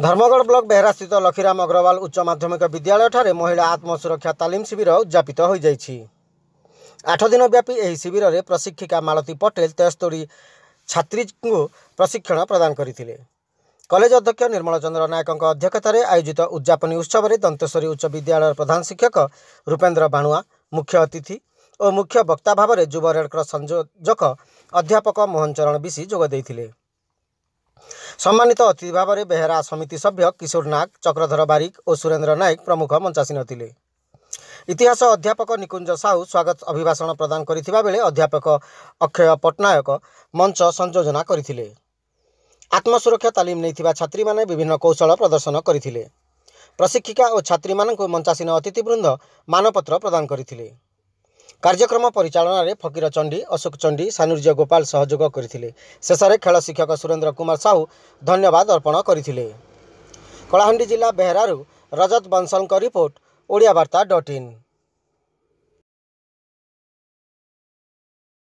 Dharamgarh block ବେହେରାସ୍ଥିତ ଲକ୍ଷୀରାମ ଅଗ୍ରୱାଲ ଉଚ୍ଚ ମାଧ୍ୟମିକ ବିଦ୍ୟାଳୟଠାରେ ମହିଳା ଆତ୍ମସୁରକ୍ଷା ତାଲିମ ଶିବିର ଉଦ୍ଯାପିତ ହୋଇଯାଇଛି ଆଠ ଦିନ ବ୍ୟାପୀ ଏହି ଶିବିରରେ ପ୍ରଶିକ୍ଷିକା ମାଳତୀ ପଟେଲ ତେସ୍ତରୀ ଛାତ୍ରୀଙ୍କୁ ପ୍ରଶିକ୍ଷଣ ପ୍ରଦାନ କରିଥିଲେ କଲେଜ ଅଧ୍ୟକ୍ଷ ନିର୍ମଳ ଚନ୍ଦ୍ର ନାୟକଙ୍କ ଅଧ୍ୟକ୍ଷତାରେ ଆୟୋଜିତ ଉଦ୍ଯାପନୀ ଉତ୍ସବରେ ଦନ୍ତେଶ୍ୱରୀ ଉଚ୍ଚ ବିଦ୍ୟାଳୟର ପ୍ରଧାନ ଶିକ୍ଷକ ରୂପେନ୍ଦ୍ର ବାଣୁଆ ମୁଖ୍ୟ ଅତିଥି ଓ ମୁଖ୍ୟ ବକ୍ତା ଭାବରେ ଯୁବ ରେଡ଼କ୍ରସ୍ ସଂଯୋଜକ ଅଧ୍ୟାପକ ମୋହନ ଚରଣ ବିଶି ଯୋଗ ଦେଇଥିଲେ ସମ୍ମାନିତ ଅତିଥି ଭାବରେ ବେହେରା ସମିତି ସଭ୍ୟ କିଶୋର ନାଗ ଚକ୍ରଧର ବାରିକ ଓ ସୁରେନ୍ଦ୍ର ନାୟକ ପ୍ରମୁଖ ମଞ୍ଚାସୀନ ଥିଲେ ଇତିହାସ ଅଧ୍ୟାପକ ନିକୁଞ୍ଜ ସାହୁ ସ୍ୱାଗତ ଅଭିଭାଷଣ ପ୍ରଦାନ କରିଥିବା ବେଳେ ଅଧ୍ୟାପକ ଅକ୍ଷୟ ପଟ୍ଟନାୟକ ମଞ୍ଚ ସଂଯୋଜନା କରିଥିଲେ ଆତ୍ମସୁରକ୍ଷା ତାଲିମ ନେଇଥିବା ଛାତ୍ରୀମାନେ ବିଭିନ୍ନ କୌଶଳ ପ୍ରଦର୍ଶନ କରିଥିଲେ ପ୍ରଶିକ୍ଷିକା ଓ ଛାତ୍ରୀମାନଙ୍କୁ ମଞ୍ଚାସୀନ ଅତିଥିବୃନ୍ଦ ମାନପତ୍ର ପ୍ରଦାନ କରିଥିଲେ कार्यक्रम परिचालन फकीर चण्डी अशोक चण्डी सानुर्ज गोपाल सहयोग गरि शेषर खेल शिक्षक सुरेन्द्र कुमार साहु धन्यवाद अर्पण बेहरारु रजत बंशलको रिपोर्ट ओडियार्ता डट इन